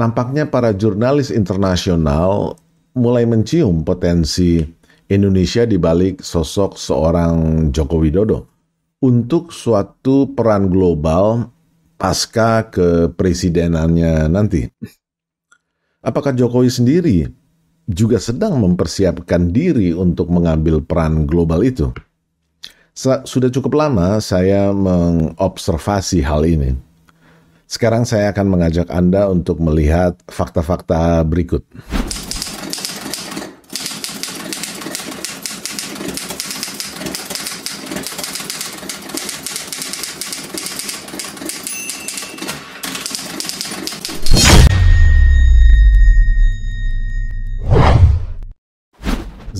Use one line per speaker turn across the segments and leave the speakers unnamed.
nampaknya para jurnalis internasional mulai mencium potensi Indonesia di balik sosok seorang Joko Widodo untuk suatu peran global pasca kepresidenannya nanti. Apakah Jokowi sendiri juga sedang mempersiapkan diri untuk mengambil peran global itu? Sudah cukup lama saya mengobservasi hal ini. Sekarang saya akan mengajak Anda untuk melihat fakta-fakta berikut.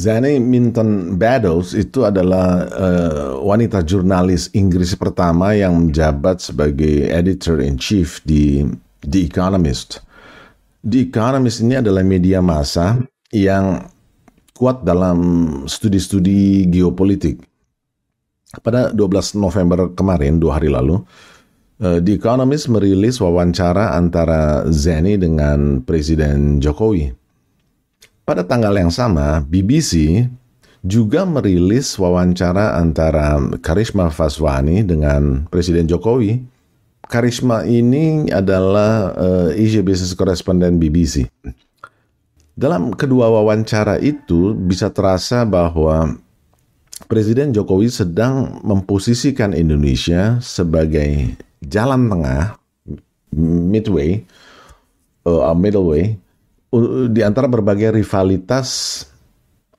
Zane Minton Beddoes itu adalah uh, wanita jurnalis Inggris pertama yang menjabat sebagai editor-in-chief di The Economist. The Economist ini adalah media massa yang kuat dalam studi-studi geopolitik. Pada 12 November kemarin, dua hari lalu, eh, The Economist merilis wawancara antara Zane dengan Presiden Jokowi pada tanggal yang sama, BBC juga merilis wawancara antara Karisma Faswani dengan Presiden Jokowi. Karisma ini adalah uh, Asia Business Correspondent BBC. Dalam kedua wawancara itu bisa terasa bahwa Presiden Jokowi sedang memposisikan Indonesia sebagai jalan tengah, midway, uh, eh, middle way, di antara berbagai rivalitas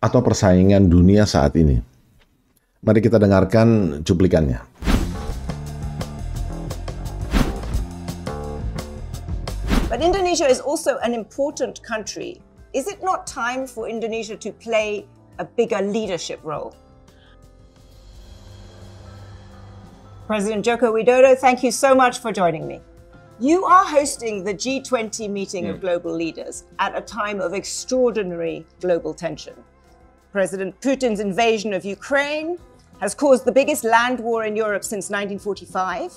atau persaingan dunia saat ini. Mari kita dengarkan cuplikannya.
But Indonesia
is also an important country. Is it not time for Indonesia to play a bigger leadership role? President Joko Widodo, thank you so much for joining me. You are hosting the G20 meeting of hmm. global leaders at a time of extraordinary global tension.
President Putin's invasion of Ukraine has caused the biggest land war in Europe since 1945.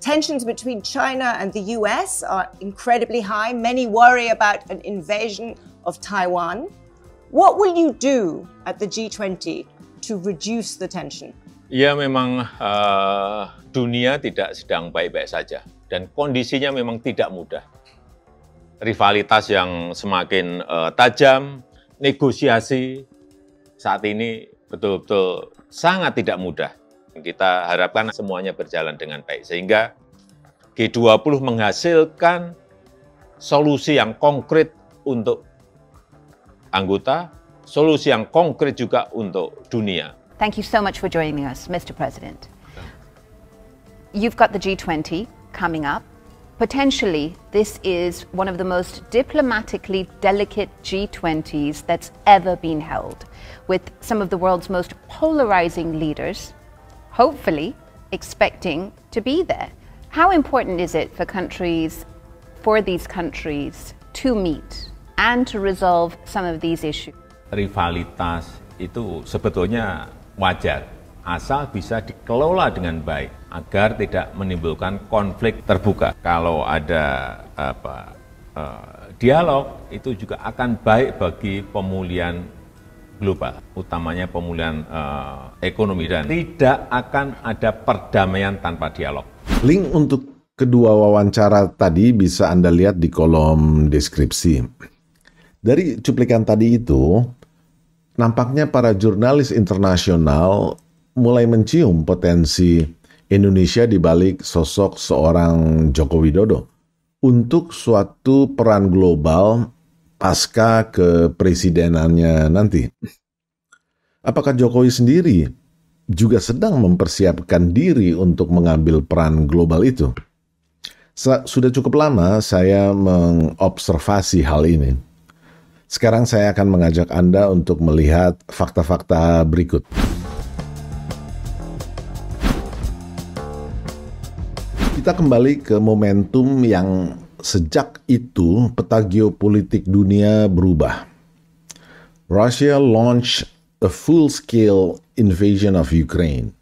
Tensions between China and the US are incredibly high. Many
worry about an invasion of Taiwan. What will you do at the G20 to reduce the tension?
Ya memang uh, dunia tidak sedang baik-baik saja. dan kondisinya memang tidak mudah. Rivalitas yang semakin uh, tajam, negosiasi saat ini betul-betul sangat tidak mudah. Kita harapkan semuanya berjalan dengan baik, sehingga G20 menghasilkan solusi yang konkret untuk anggota, solusi yang konkret juga untuk dunia. Thank you so much for joining us, Mr. President. You've got the G20. coming up. Potentially, this is one of the most diplomatically delicate G20s that's ever been held, with some of the world's most polarizing leaders, hopefully, expecting to be there. How important is it for countries, for these countries, to meet and to resolve some of these issues? Rivalitas itu sebetulnya wajar, asal bisa dikelola dengan baik. agar tidak menimbulkan konflik terbuka. Kalau ada apa, eh, dialog itu juga akan baik bagi pemulihan global, utamanya pemulihan uh, ekonomi dan tidak akan ada perdamaian tanpa dialog.
Link untuk kedua wawancara tadi bisa Anda lihat di kolom deskripsi. Dari cuplikan tadi itu, nampaknya para jurnalis internasional mulai mencium potensi Indonesia di balik sosok seorang Joko Widodo untuk suatu peran global pasca kepresidenannya nanti. Apakah Jokowi sendiri juga sedang mempersiapkan diri untuk mengambil peran global itu? Sudah cukup lama saya mengobservasi hal ini. Sekarang saya akan mengajak Anda untuk melihat fakta-fakta berikut. kita kembali ke momentum yang sejak itu peta geopolitik dunia berubah. Russia launch a full-scale invasion of Ukraine.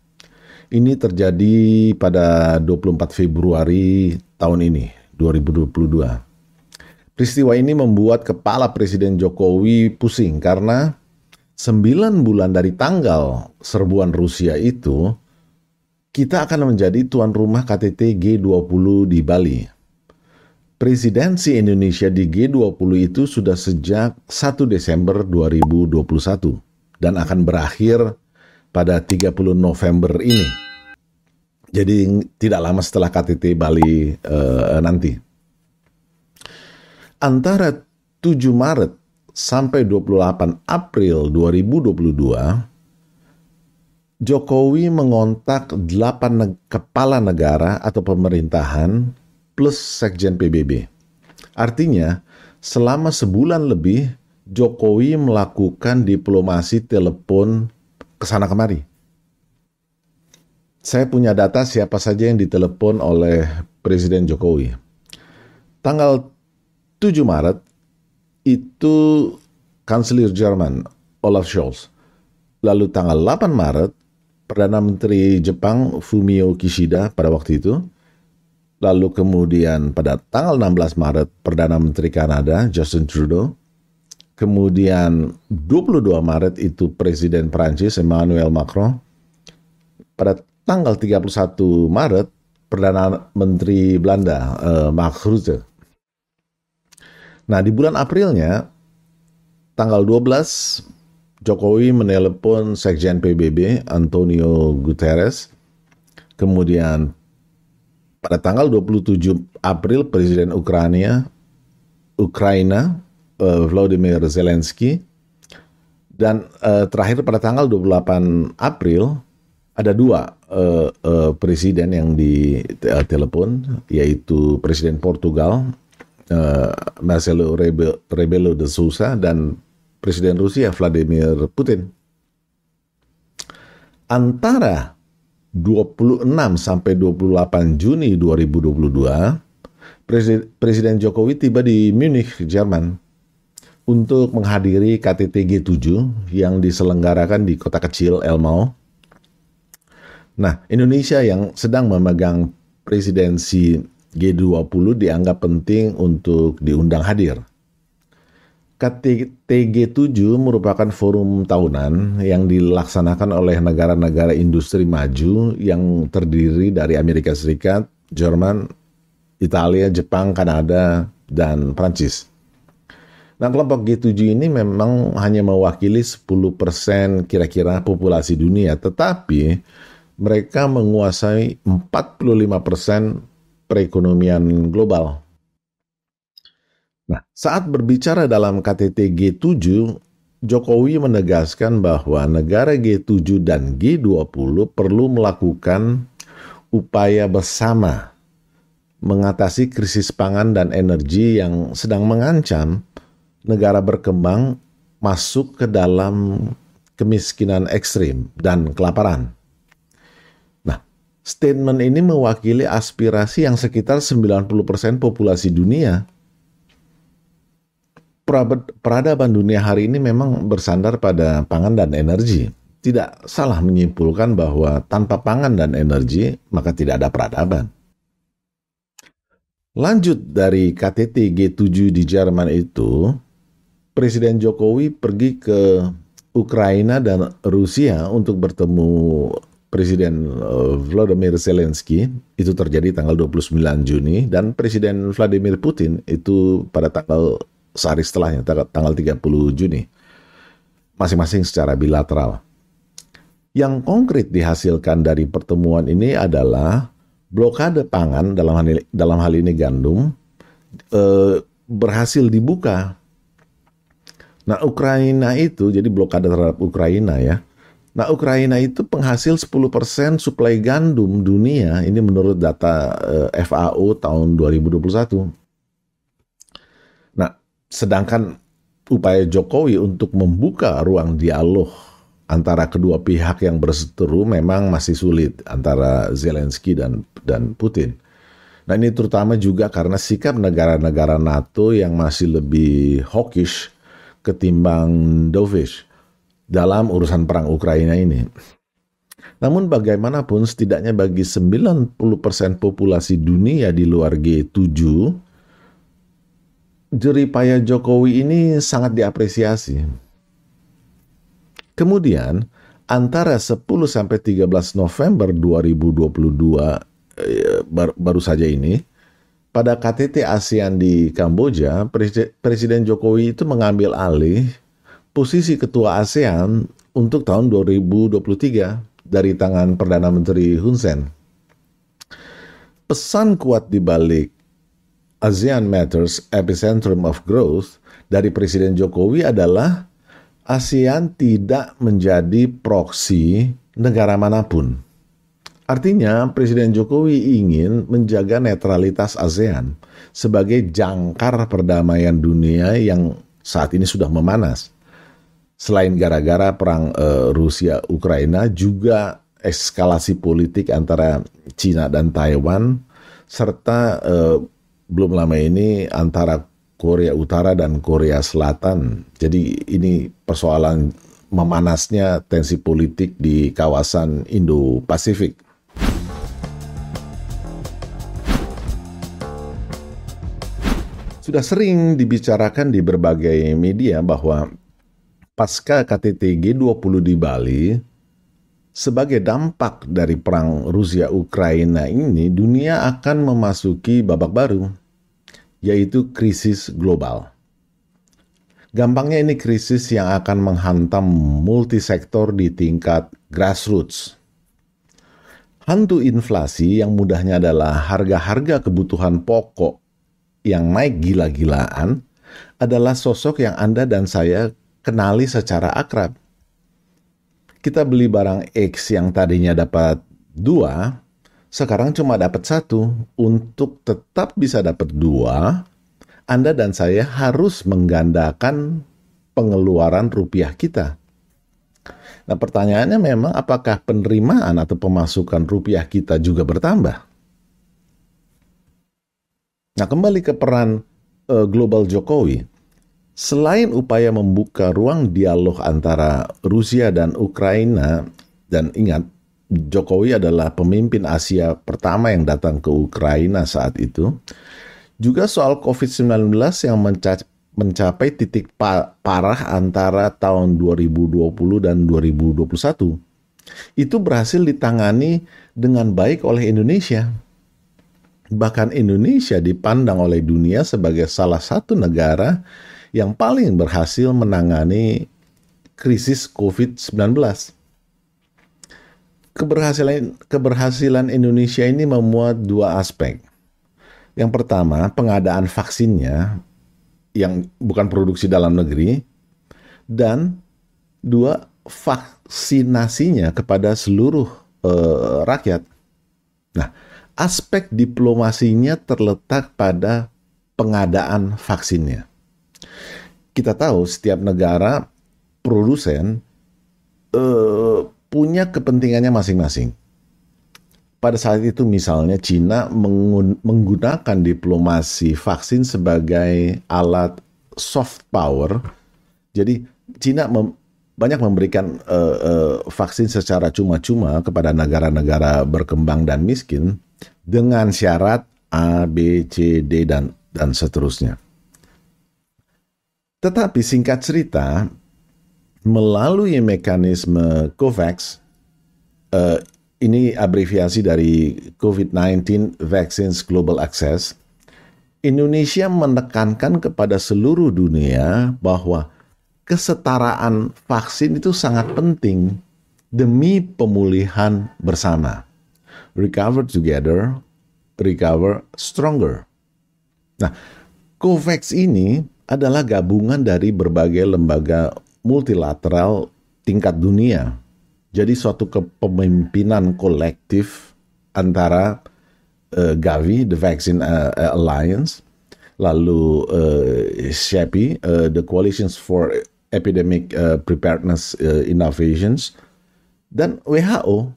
Ini terjadi pada 24 Februari tahun ini, 2022. Peristiwa ini membuat kepala Presiden Jokowi pusing karena 9 bulan dari tanggal serbuan Rusia itu, kita akan menjadi tuan rumah KTT G20 di Bali. Presidensi Indonesia di G20 itu sudah sejak 1 Desember 2021 dan akan berakhir pada 30 November ini. Jadi tidak lama setelah KTT Bali uh, nanti. Antara 7 Maret sampai 28 April 2022 Jokowi mengontak 8 ne kepala negara atau pemerintahan plus sekjen PBB. Artinya, selama sebulan lebih Jokowi melakukan diplomasi telepon ke sana kemari. Saya punya data siapa saja yang ditelepon oleh Presiden Jokowi. Tanggal 7 Maret itu Kanselir Jerman Olaf Scholz. Lalu tanggal 8 Maret Perdana Menteri Jepang Fumio Kishida pada waktu itu. Lalu kemudian pada tanggal 16 Maret Perdana Menteri Kanada Justin Trudeau. Kemudian 22 Maret itu Presiden Prancis Emmanuel Macron. Pada tanggal 31 Maret Perdana Menteri Belanda uh, Mark Rutte. Nah, di bulan Aprilnya tanggal 12 Jokowi menelepon Sekjen PBB Antonio Guterres. Kemudian pada tanggal 27 April Presiden Ukraina Ukraina eh, Vladimir Zelensky dan uh, terakhir pada tanggal 28 April ada dua uh, uh, presiden yang ditelepon yaitu Presiden Portugal uh, Marcelo Rebelo de Sousa dan Presiden Rusia Vladimir Putin. Antara 26 sampai 28 Juni 2022, Presiden, Jokowi tiba di Munich, Jerman untuk menghadiri KTT G7 yang diselenggarakan di kota kecil Elmau. Nah, Indonesia yang sedang memegang presidensi G20 dianggap penting untuk diundang hadir KTG7 merupakan forum tahunan yang dilaksanakan oleh negara-negara industri maju yang terdiri dari Amerika Serikat, Jerman, Italia, Jepang, Kanada, dan Prancis. Nah, kelompok G7 ini memang hanya mewakili 10% kira-kira populasi dunia, tetapi mereka menguasai 45% perekonomian global. Nah, saat berbicara dalam KTT G7, Jokowi menegaskan bahwa negara G7 dan G20 perlu melakukan upaya bersama mengatasi krisis pangan dan energi yang sedang mengancam negara berkembang masuk ke dalam kemiskinan ekstrim dan kelaparan. Nah, statement ini mewakili aspirasi yang sekitar 90% populasi dunia – peradaban dunia hari ini memang bersandar pada pangan dan energi. Tidak salah menyimpulkan bahwa tanpa pangan dan energi, maka tidak ada peradaban. Lanjut dari KTT G7 di Jerman itu, Presiden Jokowi pergi ke Ukraina dan Rusia untuk bertemu Presiden eh, Vladimir Zelensky itu terjadi tanggal 29 Juni dan Presiden Vladimir Putin itu pada tanggal sehari setelahnya tanggal 30 Juni masing-masing secara bilateral. Yang konkret dihasilkan dari pertemuan ini adalah blokade pangan dalam hal ini, dalam hal ini gandum eh, berhasil dibuka. Nah, Ukraina itu jadi blokade terhadap Ukraina ya. Nah, Ukraina itu penghasil 10% suplai gandum dunia ini menurut data eh, FAO tahun 2021 Sedangkan upaya Jokowi untuk membuka ruang dialog antara kedua pihak yang berseteru memang masih sulit antara Zelensky dan dan Putin. Nah ini terutama juga karena sikap negara-negara NATO yang masih lebih hawkish ketimbang dovish dalam urusan perang Ukraina ini. Namun bagaimanapun setidaknya bagi 90% populasi dunia di luar G7 jeripaya Jokowi ini sangat diapresiasi. Kemudian, antara 10 sampai 13 November 2022 eh, baru saja ini, pada KTT ASEAN di Kamboja, Presiden Jokowi itu mengambil alih posisi Ketua ASEAN untuk tahun 2023 dari tangan Perdana Menteri Hun Sen. Pesan kuat di balik ASEAN Matters Epicentrum of Growth dari Presiden Jokowi adalah ASEAN tidak menjadi proksi negara manapun. Artinya, Presiden Jokowi ingin menjaga netralitas ASEAN sebagai jangkar perdamaian dunia yang saat ini sudah memanas. Selain gara-gara perang eh, Rusia-Ukraina, juga eskalasi politik antara Cina dan Taiwan serta eh, belum lama ini antara Korea Utara dan Korea Selatan. Jadi ini persoalan memanasnya tensi politik di kawasan Indo-Pasifik. Sudah sering dibicarakan di berbagai media bahwa pasca KTT G20 di Bali, sebagai dampak dari perang Rusia-Ukraina ini, dunia akan memasuki babak baru yaitu krisis global. Gampangnya ini krisis yang akan menghantam multisektor di tingkat grassroots. Hantu inflasi yang mudahnya adalah harga-harga kebutuhan pokok yang naik gila-gilaan adalah sosok yang Anda dan saya kenali secara akrab. Kita beli barang X yang tadinya dapat dua, sekarang cuma dapat satu. Untuk tetap bisa dapat dua, Anda dan saya harus menggandakan pengeluaran rupiah kita. Nah pertanyaannya memang apakah penerimaan atau pemasukan rupiah kita juga bertambah? Nah kembali ke peran uh, global Jokowi. Selain upaya membuka ruang dialog antara Rusia dan Ukraina, dan ingat Jokowi adalah pemimpin Asia pertama yang datang ke Ukraina saat itu. Juga soal COVID-19 yang mencapai titik parah antara tahun 2020 dan 2021. Itu berhasil ditangani dengan baik oleh Indonesia. Bahkan Indonesia dipandang oleh dunia sebagai salah satu negara yang paling berhasil menangani krisis COVID-19 keberhasilan keberhasilan Indonesia ini memuat dua aspek. Yang pertama, pengadaan vaksinnya yang bukan produksi dalam negeri dan dua vaksinasinya kepada seluruh uh, rakyat. Nah, aspek diplomasinya terletak pada pengadaan vaksinnya. Kita tahu setiap negara produsen eh, punya kepentingannya masing-masing. Pada saat itu misalnya Cina menggunakan diplomasi vaksin sebagai alat soft power. Jadi Cina mem banyak memberikan uh, uh, vaksin secara cuma-cuma kepada negara-negara berkembang dan miskin dengan syarat A, B, C, D dan dan seterusnya. Tetapi singkat cerita, melalui mekanisme COVAX, uh, ini abreviasi dari COVID-19 Vaccines Global Access, Indonesia menekankan kepada seluruh dunia bahwa kesetaraan vaksin itu sangat penting demi pemulihan bersama. Recover together, recover stronger. Nah, COVAX ini adalah gabungan dari berbagai lembaga multilateral tingkat dunia. Jadi suatu kepemimpinan kolektif antara uh, Gavi, the Vaccine uh, Alliance, lalu uh, CEPI, uh, the Coalitions for Epidemic uh, Preparedness uh, Innovations, dan WHO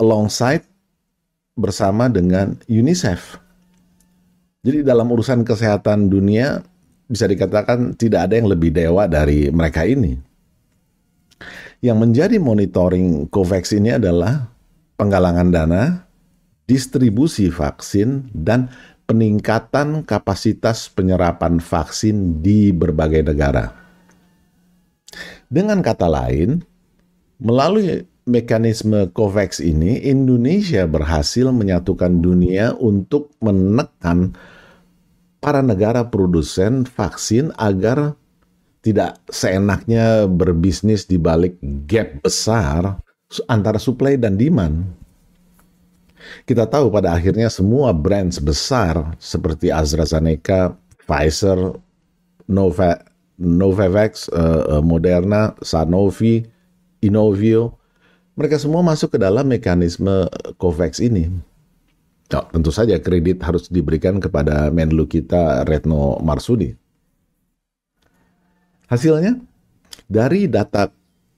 alongside bersama dengan UNICEF. Jadi dalam urusan kesehatan dunia bisa dikatakan tidak ada yang lebih dewa dari mereka ini. Yang menjadi monitoring COVAX ini adalah penggalangan dana, distribusi vaksin, dan peningkatan kapasitas penyerapan vaksin di berbagai negara. Dengan kata lain, melalui mekanisme COVAX ini, Indonesia berhasil menyatukan dunia untuk menekan para negara produsen vaksin agar tidak seenaknya berbisnis di balik gap besar antara supply dan demand. Kita tahu pada akhirnya semua brand besar seperti AstraZeneca, Pfizer, Nova, Novavax, eh, eh, Moderna, Sanofi, Inovio, mereka semua masuk ke dalam mekanisme COVAX ini Ya, tentu saja kredit harus diberikan kepada Menlu kita Retno Marsudi. Hasilnya, dari data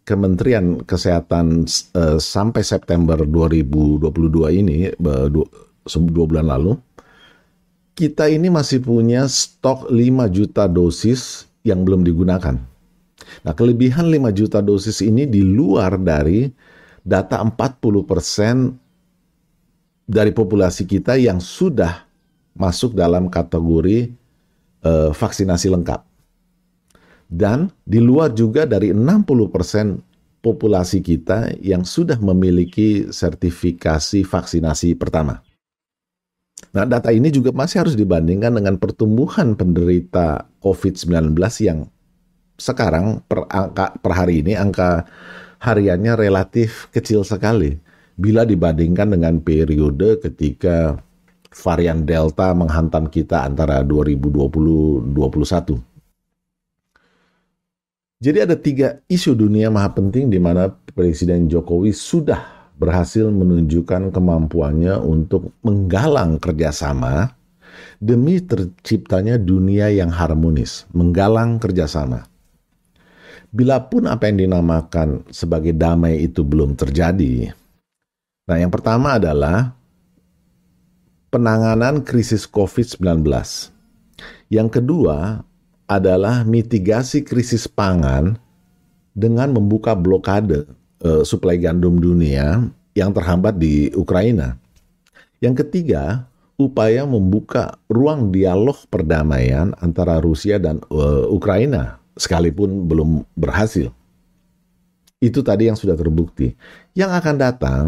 Kementerian Kesehatan uh, sampai September 2022 ini, uh, eh, dua, dua bulan lalu, kita ini masih punya stok 5 juta dosis yang belum digunakan. Nah, kelebihan 5 juta dosis ini di luar dari data 40 persen dari populasi kita yang sudah masuk dalam kategori uh, vaksinasi lengkap. Dan di luar juga dari 60% populasi kita yang sudah memiliki sertifikasi vaksinasi pertama. Nah, data ini juga masih harus dibandingkan dengan pertumbuhan penderita COVID-19 yang sekarang per, angka, per hari ini angka hariannya relatif kecil sekali bila dibandingkan dengan periode ketika varian Delta menghantam kita antara 2020-2021. Jadi ada tiga isu dunia maha penting di mana Presiden Jokowi sudah berhasil menunjukkan kemampuannya untuk menggalang kerjasama demi terciptanya dunia yang harmonis, menggalang kerjasama. Bila pun apa yang dinamakan sebagai damai itu belum terjadi, Nah, yang pertama adalah penanganan krisis COVID-19. Yang kedua adalah mitigasi krisis pangan dengan membuka blokade eh, suplai gandum dunia yang terhambat di Ukraina. Yang ketiga, upaya membuka ruang dialog perdamaian antara Rusia dan uh, Ukraina sekalipun belum berhasil. Itu tadi yang sudah terbukti. Yang akan datang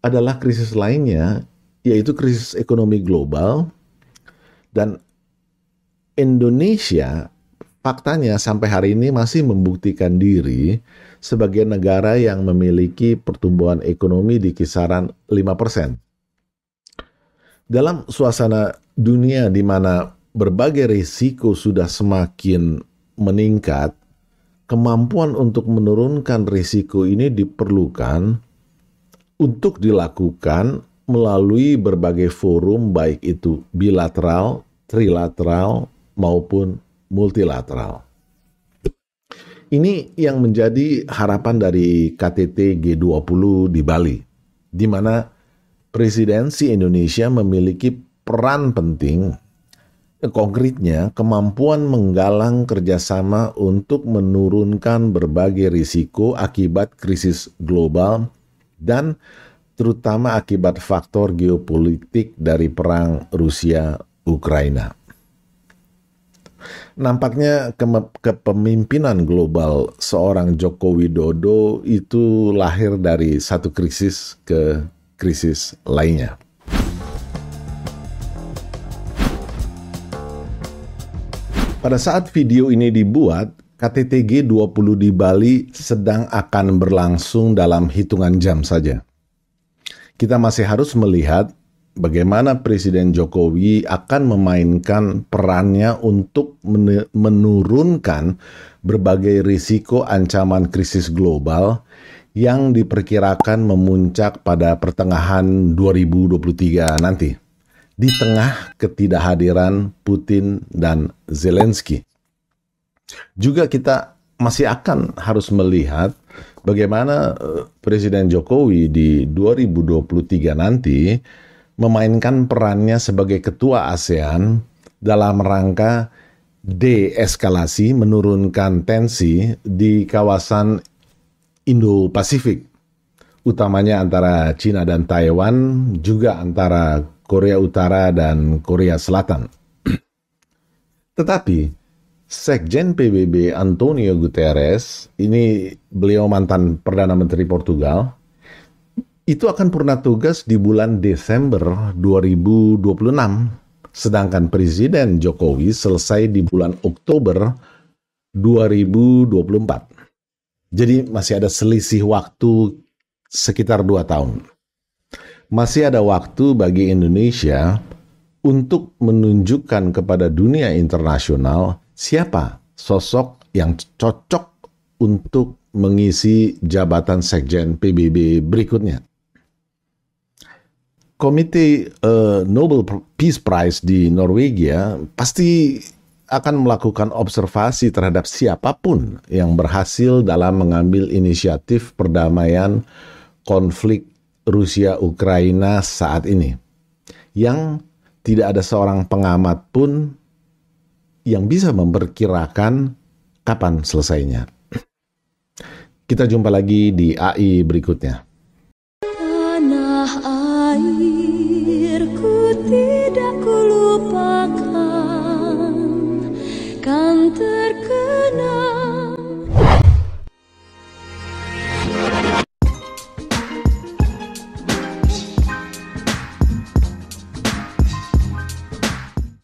adalah krisis lainnya, yaitu krisis ekonomi global. Dan Indonesia faktanya sampai hari ini masih membuktikan diri sebagai negara yang memiliki pertumbuhan ekonomi di kisaran 5%. Dalam suasana dunia di mana berbagai risiko sudah semakin meningkat, kemampuan untuk menurunkan risiko ini diperlukan untuk dilakukan melalui berbagai forum baik itu bilateral, trilateral maupun multilateral. Ini yang menjadi harapan dari KTT G20 di Bali, di mana presidensi Indonesia memiliki peran penting. Konkretnya, kemampuan menggalang kerjasama untuk menurunkan berbagai risiko akibat krisis global dan terutama akibat faktor geopolitik dari perang Rusia Ukraina. Nampaknya ke kepemimpinan global seorang Joko Widodo itu lahir dari satu krisis ke krisis lainnya. Pada saat video ini dibuat, KTTG 20 di Bali sedang akan berlangsung dalam hitungan jam saja. Kita masih harus melihat bagaimana Presiden Jokowi akan memainkan perannya untuk menurunkan berbagai risiko ancaman krisis global yang diperkirakan memuncak pada pertengahan 2023 nanti di tengah ketidakhadiran Putin dan Zelensky. Juga kita masih akan harus melihat bagaimana eh, Presiden Jokowi di 2023 nanti memainkan perannya sebagai ketua ASEAN dalam rangka deeskalasi menurunkan tensi di kawasan Indo-Pasifik utamanya antara Cina dan Taiwan juga antara Korea Utara dan Korea Selatan. Tetapi Sekjen PBB Antonio Guterres, ini beliau mantan Perdana Menteri Portugal, itu akan purna tugas di bulan Desember 2026. Sedangkan Presiden Jokowi selesai di bulan Oktober 2024. Jadi masih ada selisih waktu sekitar 2 tahun. Masih ada waktu bagi Indonesia untuk menunjukkan kepada dunia internasional siapa sosok yang cocok untuk mengisi jabatan sekjen PBB berikutnya. Komite uh, Nobel Peace Prize di Norwegia pasti akan melakukan observasi terhadap siapapun yang berhasil dalam mengambil inisiatif perdamaian konflik Rusia-Ukraina saat ini. Yang tidak ada seorang pengamat pun yang bisa memperkirakan kapan selesainya. Kita jumpa lagi di AI berikutnya.